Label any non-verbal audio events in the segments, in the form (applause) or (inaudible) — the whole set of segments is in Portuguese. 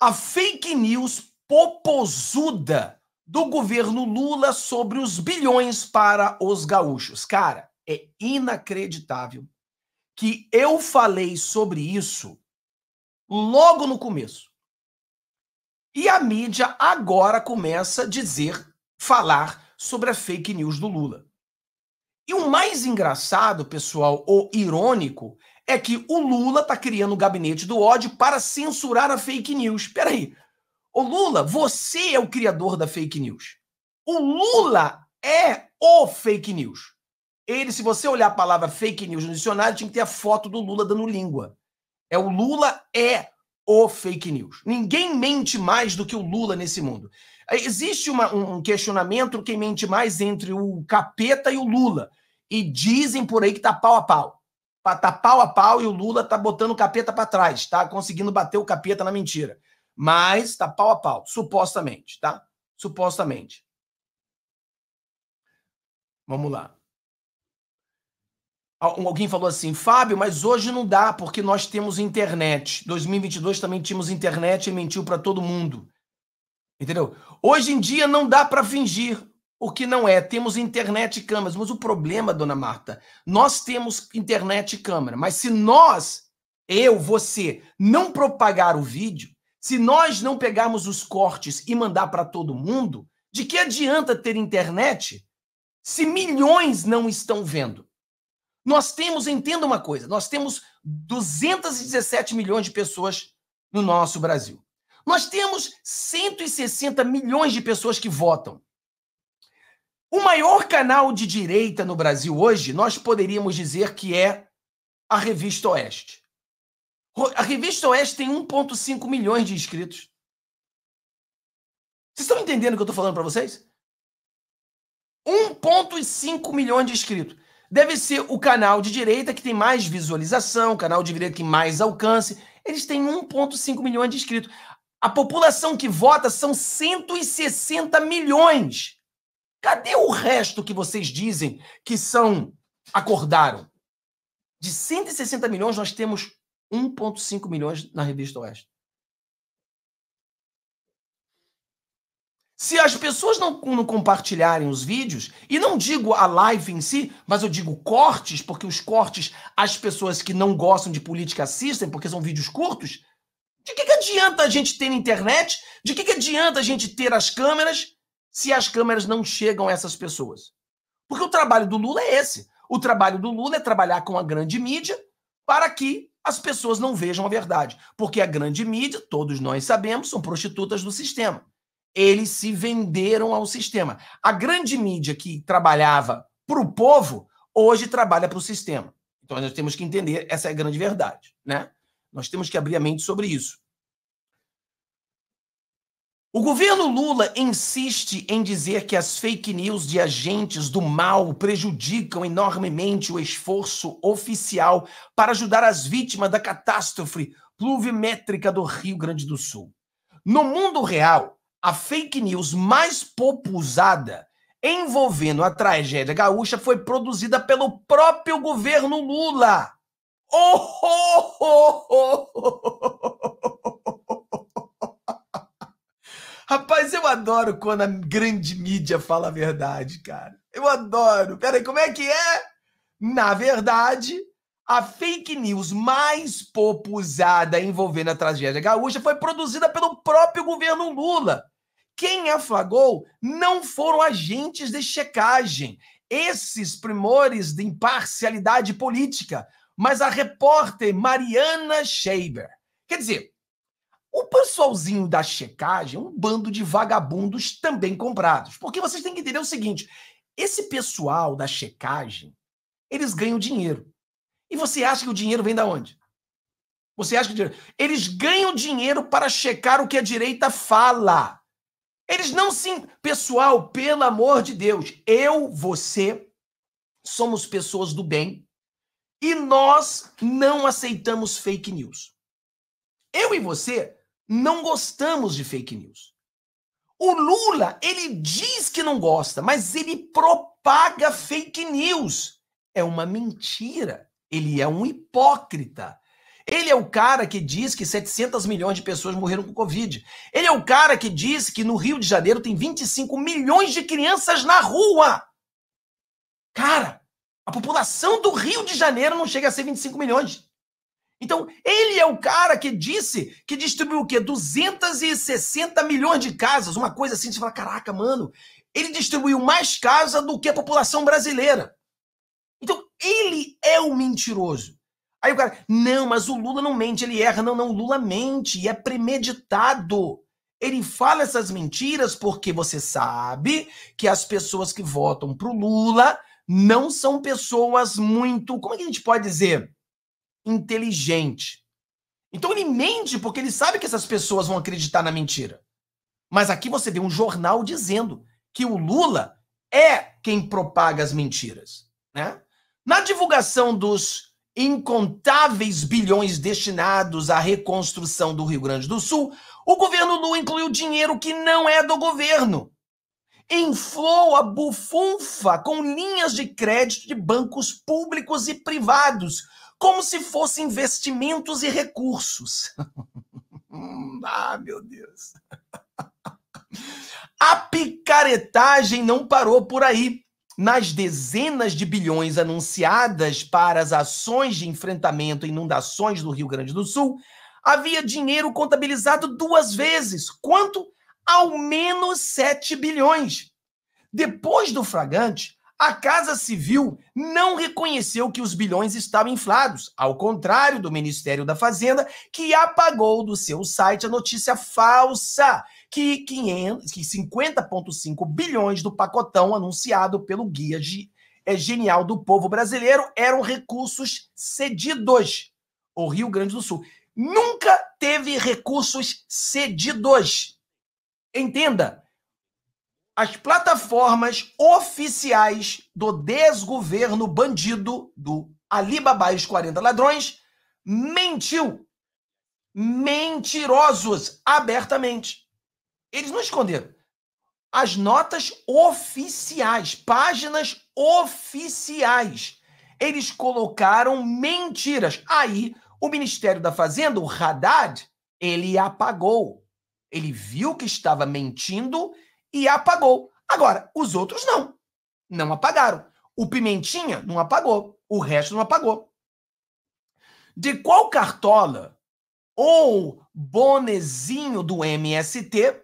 a fake news popozuda do governo Lula sobre os bilhões para os gaúchos. Cara, é inacreditável que eu falei sobre isso logo no começo. E a mídia agora começa a dizer, falar sobre a fake news do Lula. E o mais engraçado, pessoal, ou irônico, é que o Lula está criando o gabinete do ódio para censurar a fake news. Espera aí. o Lula, você é o criador da fake news. O Lula é o fake news. Ele, se você olhar a palavra fake news no dicionário, tinha que ter a foto do Lula dando língua. É o Lula é o fake news. Ninguém mente mais do que o Lula nesse mundo. É, existe uma, um questionamento quem mente mais entre o capeta e o Lula. E dizem por aí que tá pau a pau tá pau a pau e o Lula tá botando o capeta para trás, tá conseguindo bater o capeta na mentira. Mas tá pau a pau, supostamente, tá? Supostamente. Vamos lá. Alguém falou assim, Fábio, mas hoje não dá porque nós temos internet. 2022 também tínhamos internet e mentiu para todo mundo. Entendeu? Hoje em dia não dá para fingir o que não é. Temos internet e câmeras, mas o problema, dona Marta, nós temos internet e câmera, mas se nós, eu, você, não propagar o vídeo, se nós não pegarmos os cortes e mandar para todo mundo, de que adianta ter internet se milhões não estão vendo? Nós temos, entenda uma coisa, nós temos 217 milhões de pessoas no nosso Brasil. Nós temos 160 milhões de pessoas que votam. O maior canal de direita no Brasil hoje, nós poderíamos dizer que é a Revista Oeste. A Revista Oeste tem 1,5 milhões de inscritos. Vocês estão entendendo o que eu estou falando para vocês? 1,5 milhões de inscritos. Deve ser o canal de direita que tem mais visualização, o canal de direita que mais alcance. Eles têm 1,5 milhões de inscritos. A população que vota são 160 milhões. Cadê o resto que vocês dizem que são acordaram? De 160 milhões, nós temos 1,5 milhões na revista Oeste. Se as pessoas não, não, compartilharem os vídeos, e não digo a live em si, mas eu digo cortes, porque os cortes as pessoas que não gostam de política assistem, porque são vídeos curtos. De que, que adianta a gente ter internet? De que, que adianta a gente ter as câmeras se as câmeras não chegam a essas pessoas. Porque o trabalho do Lula é esse. O trabalho do Lula é trabalhar com a grande mídia para que as pessoas não vejam a verdade. Porque a grande mídia, todos nós sabemos, são prostitutas do sistema. Eles se venderam ao sistema. A grande mídia que trabalhava para o povo, hoje trabalha para o sistema. Então nós temos que entender, essa é a grande verdade. Né? Nós temos que abrir a mente sobre isso. O governo Lula insiste em dizer que as fake news de agentes do mal prejudicam enormemente o esforço oficial para ajudar as vítimas da catástrofe pluviométrica do Rio Grande do Sul. No mundo real, a fake news mais popusada envolvendo a tragédia gaúcha foi produzida pelo próprio governo Lula. Oh, oh, oh, oh Rapaz, eu adoro quando a grande mídia fala a verdade, cara. Eu adoro. Peraí, como é que é? Na verdade, a fake news mais popusada envolvendo a tragédia gaúcha foi produzida pelo próprio governo Lula. Quem aflagou não foram agentes de checagem, esses primores de imparcialidade política, mas a repórter Mariana Scheiber. Quer dizer, o pessoalzinho da checagem é um bando de vagabundos também comprados. Porque vocês têm que entender o seguinte: esse pessoal da checagem, eles ganham dinheiro. E você acha que o dinheiro vem da onde? Você acha que eles ganham dinheiro para checar o que a direita fala? Eles não se, pessoal, pelo amor de Deus, eu, você somos pessoas do bem e nós não aceitamos fake news. Eu e você não gostamos de fake news. O Lula, ele diz que não gosta, mas ele propaga fake news. É uma mentira. Ele é um hipócrita. Ele é o cara que diz que 700 milhões de pessoas morreram com Covid. Ele é o cara que diz que no Rio de Janeiro tem 25 milhões de crianças na rua. Cara, a população do Rio de Janeiro não chega a ser 25 milhões. Então, ele é o cara que disse que distribuiu o quê? 260 milhões de casas, uma coisa assim, você fala, caraca, mano, ele distribuiu mais casa do que a população brasileira. Então, ele é o mentiroso. Aí o cara, não, mas o Lula não mente, ele erra. Não, não, o Lula mente e é premeditado. Ele fala essas mentiras porque você sabe que as pessoas que votam pro Lula não são pessoas muito. Como é que a gente pode dizer? inteligente. Então ele mente porque ele sabe que essas pessoas vão acreditar na mentira. Mas aqui você vê um jornal dizendo que o Lula é quem propaga as mentiras, né? Na divulgação dos incontáveis bilhões destinados à reconstrução do Rio Grande do Sul, o governo Lula incluiu dinheiro que não é do governo. Inflou a bufunfa com linhas de crédito de bancos públicos e privados, como se fossem investimentos e recursos. (laughs) ah, meu Deus. (laughs) A picaretagem não parou por aí. Nas dezenas de bilhões anunciadas para as ações de enfrentamento a inundações do Rio Grande do Sul, havia dinheiro contabilizado duas vezes, quanto ao menos 7 bilhões. Depois do fragante, a Casa Civil não reconheceu que os bilhões estavam inflados, ao contrário do Ministério da Fazenda, que apagou do seu site a notícia falsa que, que 50,5 bilhões do pacotão anunciado pelo Guia é, Genial do Povo Brasileiro eram recursos cedidos. O Rio Grande do Sul nunca teve recursos cedidos. Entenda, as plataformas oficiais do desgoverno bandido do Alibaba e os 40 ladrões mentiu. Mentirosos, abertamente. Eles não esconderam. As notas oficiais, páginas oficiais. Eles colocaram mentiras. Aí, o Ministério da Fazenda, o Haddad, ele apagou. Ele viu que estava mentindo e apagou. Agora, os outros não. Não apagaram. O Pimentinha não apagou. O resto não apagou. De qual cartola ou bonezinho do MST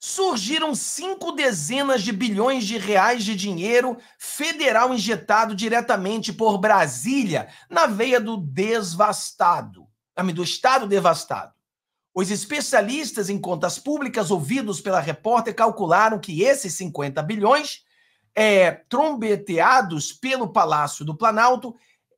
surgiram cinco dezenas de bilhões de reais de dinheiro federal injetado diretamente por Brasília na veia do devastado, do Estado devastado. Os especialistas em contas públicas, ouvidos pela repórter, calcularam que esses 50 bilhões, é, trombeteados pelo Palácio do Planalto,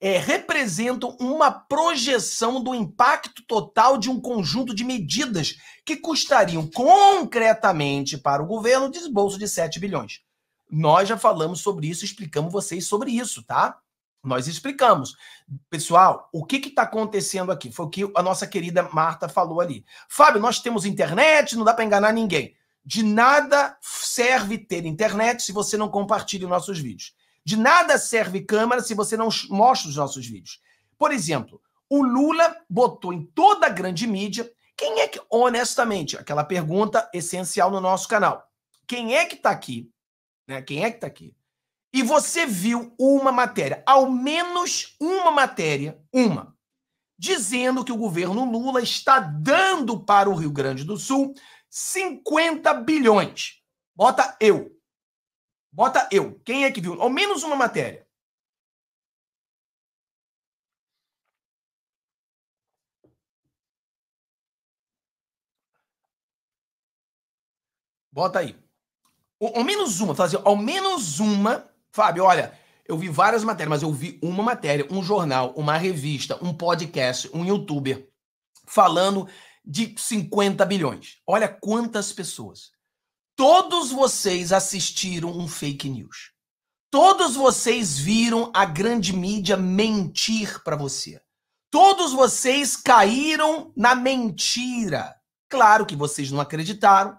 é, representam uma projeção do impacto total de um conjunto de medidas que custariam concretamente para o governo desbolso de 7 bilhões. Nós já falamos sobre isso, explicamos vocês sobre isso, tá? Nós explicamos, pessoal, o que está acontecendo aqui. Foi o que a nossa querida Marta falou ali. Fábio, nós temos internet, não dá para enganar ninguém. De nada serve ter internet se você não compartilha os nossos vídeos. De nada serve câmera se você não mostra os nossos vídeos. Por exemplo, o Lula botou em toda a grande mídia. Quem é que, honestamente, aquela pergunta essencial no nosso canal. Quem é que está aqui? Né? Quem é que está aqui? e você viu uma matéria, ao menos uma matéria, uma, dizendo que o governo Lula está dando para o Rio Grande do Sul 50 bilhões. Bota eu. Bota eu. Quem é que viu? Ao menos uma matéria. Bota aí. Ao menos uma, fazer assim, ao menos uma Fábio, olha, eu vi várias matérias, mas eu vi uma matéria, um jornal, uma revista, um podcast, um youtuber falando de 50 bilhões. Olha quantas pessoas. Todos vocês assistiram um fake news. Todos vocês viram a grande mídia mentir para você. Todos vocês caíram na mentira. Claro que vocês não acreditaram,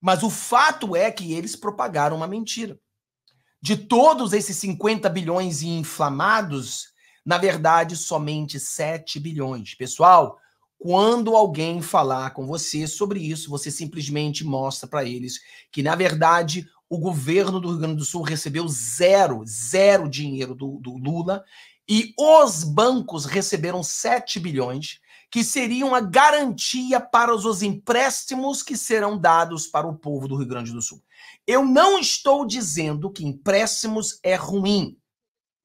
mas o fato é que eles propagaram uma mentira. De todos esses 50 bilhões inflamados, na verdade, somente 7 bilhões. Pessoal, quando alguém falar com você sobre isso, você simplesmente mostra para eles que, na verdade, o governo do Rio Grande do Sul recebeu zero, zero dinheiro do, do Lula e os bancos receberam 7 bilhões, que seriam a garantia para os empréstimos que serão dados para o povo do Rio Grande do Sul. Eu não estou dizendo que empréstimos é ruim.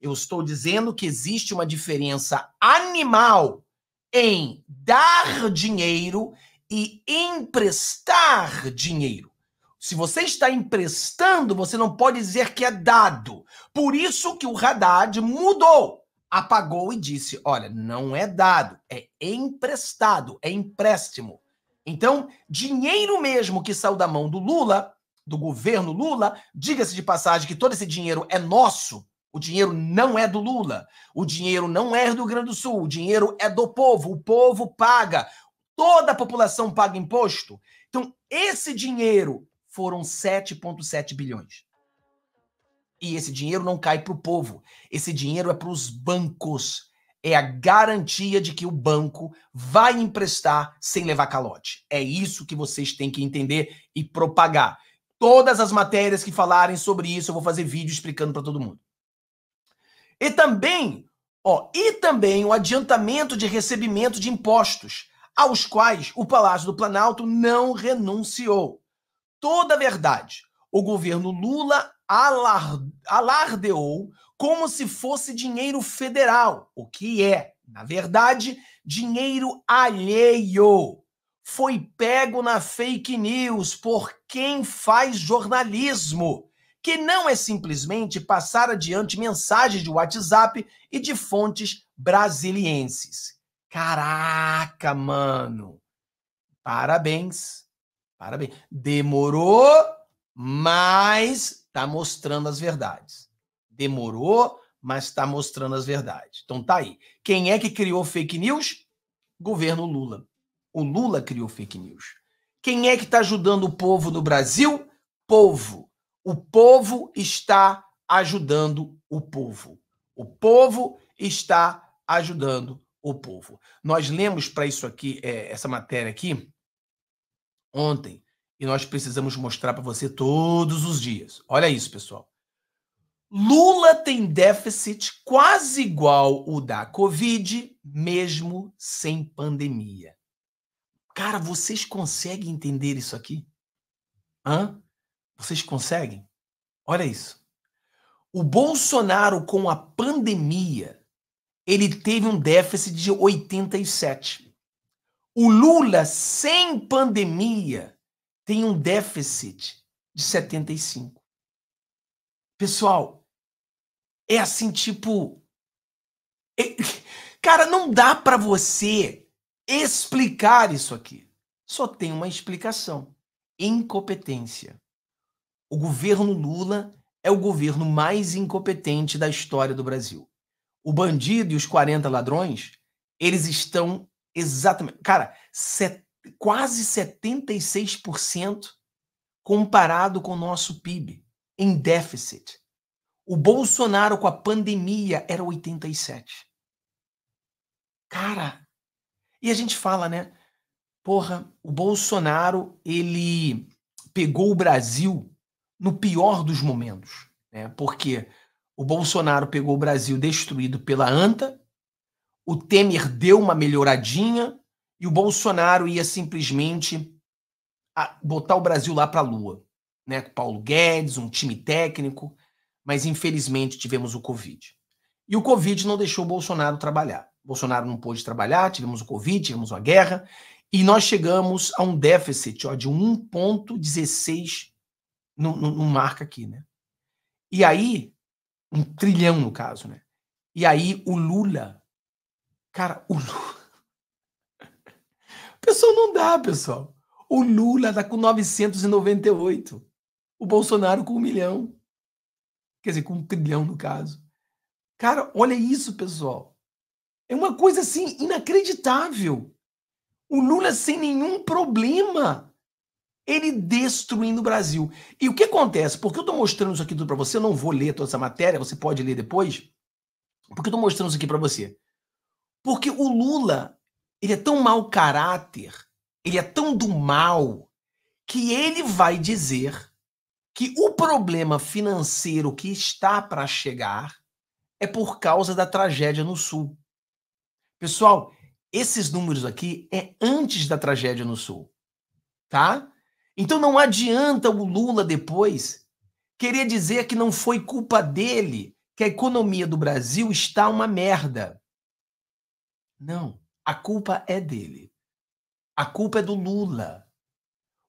Eu estou dizendo que existe uma diferença animal em dar dinheiro e emprestar dinheiro. Se você está emprestando, você não pode dizer que é dado. Por isso que o Haddad mudou, apagou e disse: olha, não é dado, é emprestado, é empréstimo. Então, dinheiro mesmo que saiu da mão do Lula do governo Lula, diga-se de passagem que todo esse dinheiro é nosso. O dinheiro não é do Lula, o dinheiro não é do Rio Grande do Sul, o dinheiro é do povo, o povo paga, toda a população paga imposto. Então, esse dinheiro foram 7,7 bilhões. E esse dinheiro não cai para o povo, esse dinheiro é para os bancos. É a garantia de que o banco vai emprestar sem levar calote. É isso que vocês têm que entender e propagar. Todas as matérias que falarem sobre isso, eu vou fazer vídeo explicando para todo mundo. E também, ó, e também o adiantamento de recebimento de impostos, aos quais o Palácio do Planalto não renunciou. Toda a verdade. O governo Lula alardeou como se fosse dinheiro federal, o que é, na verdade, dinheiro alheio foi pego na fake news por quem faz jornalismo, que não é simplesmente passar adiante mensagens de WhatsApp e de fontes brasilienses. Caraca, mano. Parabéns. Parabéns. Demorou, mas tá mostrando as verdades. Demorou, mas está mostrando as verdades. Então tá aí. Quem é que criou fake news? Governo Lula. O Lula criou fake news. Quem é que está ajudando o povo no Brasil? Povo. O povo está ajudando o povo. O povo está ajudando o povo. Nós lemos para isso aqui, é, essa matéria aqui, ontem, e nós precisamos mostrar para você todos os dias. Olha isso, pessoal. Lula tem déficit quase igual o da Covid, mesmo sem pandemia. Cara, vocês conseguem entender isso aqui? Hã? Vocês conseguem? Olha isso. O Bolsonaro com a pandemia, ele teve um déficit de 87. O Lula sem pandemia tem um déficit de 75. Pessoal, é assim tipo é... (laughs) cara, não dá para você explicar isso aqui? Só tem uma explicação: incompetência. O governo Lula é o governo mais incompetente da história do Brasil. O bandido e os 40 ladrões, eles estão exatamente. Cara, set, quase 76% comparado com o nosso PIB, em déficit. O Bolsonaro com a pandemia era 87. Cara, e a gente fala, né? Porra, o Bolsonaro, ele pegou o Brasil no pior dos momentos, né? Porque o Bolsonaro pegou o Brasil destruído pela ANTA, o Temer deu uma melhoradinha e o Bolsonaro ia simplesmente ah, botar o Brasil lá para a lua, né? Com Paulo Guedes, um time técnico, mas infelizmente tivemos o Covid. E o Covid não deixou o Bolsonaro trabalhar. Bolsonaro não pôde trabalhar, tivemos o Covid, tivemos uma guerra, e nós chegamos a um déficit ó, de 1,16 no, no, no marca aqui, né? E aí, um trilhão no caso, né? E aí o Lula, cara, o Lula. (laughs) Pessoal, não dá, pessoal. O Lula tá com 998. O Bolsonaro com um milhão. Quer dizer, com um trilhão no caso. Cara, olha isso, pessoal. É uma coisa assim inacreditável. O Lula sem nenhum problema. Ele destruindo o Brasil. E o que acontece? Porque eu estou mostrando isso aqui tudo para você, eu não vou ler toda essa matéria, você pode ler depois. Porque eu estou mostrando isso aqui para você. Porque o Lula, ele é tão mau caráter, ele é tão do mal, que ele vai dizer que o problema financeiro que está para chegar é por causa da tragédia no Sul. Pessoal, esses números aqui é antes da tragédia no Sul, tá? Então não adianta o Lula depois querer dizer que não foi culpa dele que a economia do Brasil está uma merda. Não, a culpa é dele. A culpa é do Lula.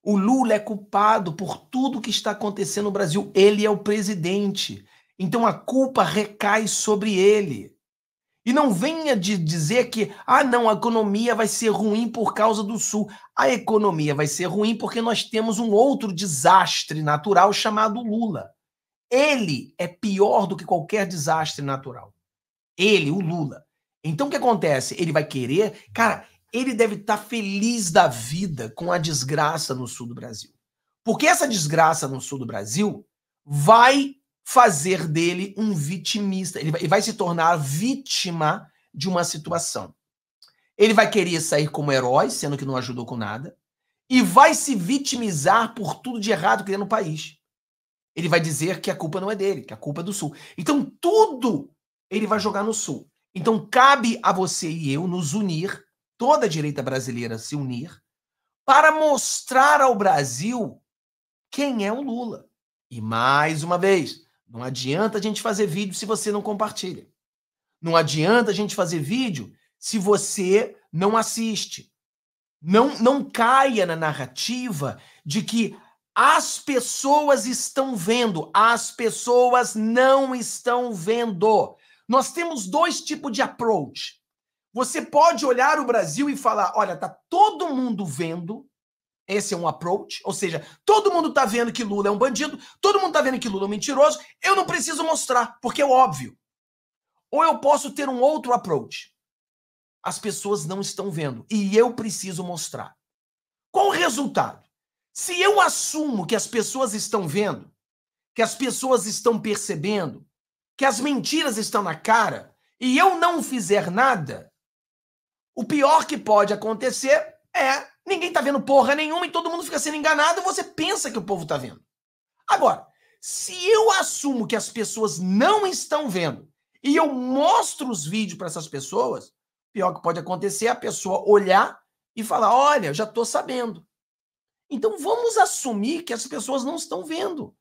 O Lula é culpado por tudo que está acontecendo no Brasil. Ele é o presidente. Então a culpa recai sobre ele. E não venha de dizer que, ah, não, a economia vai ser ruim por causa do Sul. A economia vai ser ruim porque nós temos um outro desastre natural chamado Lula. Ele é pior do que qualquer desastre natural. Ele, o Lula. Então o que acontece? Ele vai querer. Cara, ele deve estar tá feliz da vida com a desgraça no sul do Brasil. Porque essa desgraça no sul do Brasil vai fazer dele um vitimista. Ele vai, se tornar vítima de uma situação. Ele vai querer sair como herói, sendo que não ajudou com nada, e vai se vitimizar por tudo de errado que tem no país. Ele vai dizer que a culpa não é dele, que a culpa é do Sul. Então, tudo ele vai jogar no Sul. Então, cabe a você e eu nos unir, toda a direita brasileira se unir, para mostrar ao Brasil quem é o Lula. E mais uma vez, não adianta a gente fazer vídeo se você não compartilha. Não adianta a gente fazer vídeo se você não assiste. Não, não caia na narrativa de que as pessoas estão vendo, as pessoas não estão vendo. Nós temos dois tipos de approach. Você pode olhar o Brasil e falar: olha, tá todo mundo vendo, esse é um approach, ou seja, todo mundo está vendo que Lula é um bandido, todo mundo está vendo que Lula é um mentiroso, eu não preciso mostrar, porque é óbvio. Ou eu posso ter um outro approach. As pessoas não estão vendo e eu preciso mostrar. Qual o resultado? Se eu assumo que as pessoas estão vendo, que as pessoas estão percebendo, que as mentiras estão na cara e eu não fizer nada, o pior que pode acontecer é Ninguém tá vendo porra nenhuma e todo mundo fica sendo enganado e você pensa que o povo tá vendo. Agora, se eu assumo que as pessoas não estão vendo e eu mostro os vídeos para essas pessoas, pior que pode acontecer é a pessoa olhar e falar: olha, já tô sabendo. Então vamos assumir que as pessoas não estão vendo.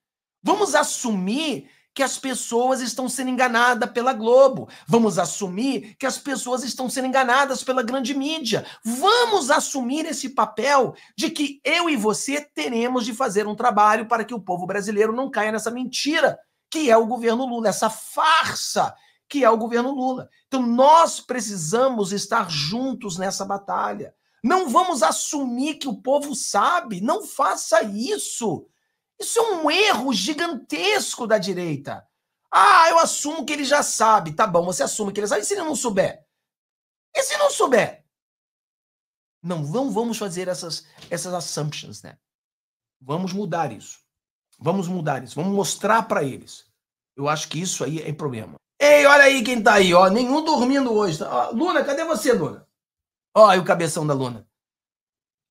Vamos assumir que as pessoas estão sendo enganadas pela Globo. Vamos assumir que as pessoas estão sendo enganadas pela grande mídia. Vamos assumir esse papel de que eu e você teremos de fazer um trabalho para que o povo brasileiro não caia nessa mentira que é o governo Lula, essa farsa que é o governo Lula. Então nós precisamos estar juntos nessa batalha. Não vamos assumir que o povo sabe, não faça isso. Isso é um erro gigantesco da direita. Ah, eu assumo que ele já sabe. Tá bom, você assume que ele sabe. E se ele não souber? E se não souber? Não, não vamos fazer essas, essas assumptions, né? Vamos mudar isso. Vamos mudar isso. Vamos mostrar para eles. Eu acho que isso aí é problema. Ei, olha aí quem tá aí, ó. Nenhum dormindo hoje. Ó, Luna, cadê você, Luna? Ó, aí o cabeção da Luna.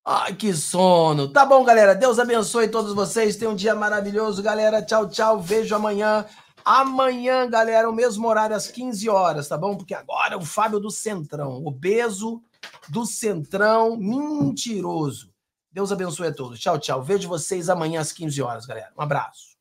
Ai, que sono. Tá bom, galera. Deus abençoe todos vocês. Tenha um dia maravilhoso, galera. Tchau, tchau. Vejo amanhã. Amanhã, galera, o mesmo horário, às 15 horas, tá bom? Porque agora o Fábio do Centrão, obeso do Centrão, mentiroso. Deus abençoe a todos. Tchau, tchau. Vejo vocês amanhã às 15 horas, galera. Um abraço.